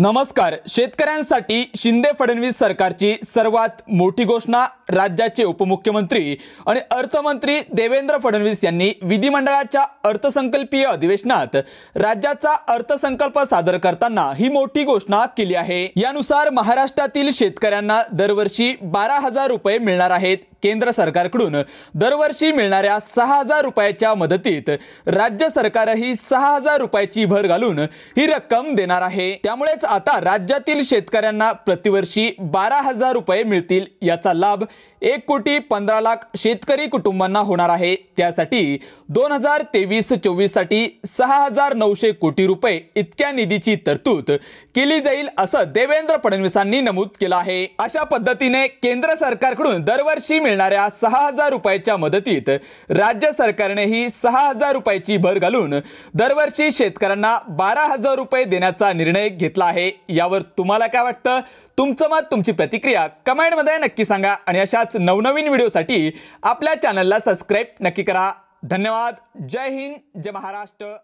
नमस्कार शेतकऱ्यांसाठी शिंदे फडणवीस सरकारची सर्वात मोठी घोषणा राज्याचे उपमुख्यमंत्री आणि अर्थमंत्री देवेंद्र फडणवीस यांनी विधिमंडळाच्या अर्थसंकल्पीय अधिवेशनात राज्याचा अर्थसंकल्प सादर करताना ही मोठी घोषणा केली आहे यानुसार महाराष्ट्रातील शेतकऱ्यांना दरवर्षी बारा हजार रुपये मिळणार आहेत केंद्र सरकारकडून दरवर्षी मिळणाऱ्या सहा हजार रुपयाच्या मदतीत राज्य सरकारही सहा हजार रुपयाची भर घालून ही रक्कम देणार आहे त्यामुळेच आता राज्यातील शेतकऱ्यांना प्रतिवर्षी बारा हजार रुपये मिळतील याचा लाभ एक कोटी पंधरा लाख शेतकरी कुटुंबांना होणार आहे त्यासाठी दोन हजार तेवीस साठी सहा हजार नऊशे कोटी रुपये इतक्या निधीची तरतूद केली जाईल असं देवेंद्र फडणवीसांनी नमूद केलं आहे अशा पद्धतीने केंद्र सरकारकडून दरवर्षी मिळणाऱ्या सहा हजार रुपयाच्या मदतीत राज्य सरकारनेही सहा हजार रुपयाची भर घालून दरवर्षी शेतकऱ्यांना बारा हजार रुपये देण्याचा निर्णय घेतला आहे आहे यावर तुम्हाला काय वाटतं तुमचं मत तुमची प्रतिक्रिया कमेंटमध्ये नक्की सांगा आणि अशाच नवनवीन व्हिडिओसाठी आपल्या चॅनलला सबस्क्राईब नक्की करा धन्यवाद जय हिंद जय महाराष्ट्र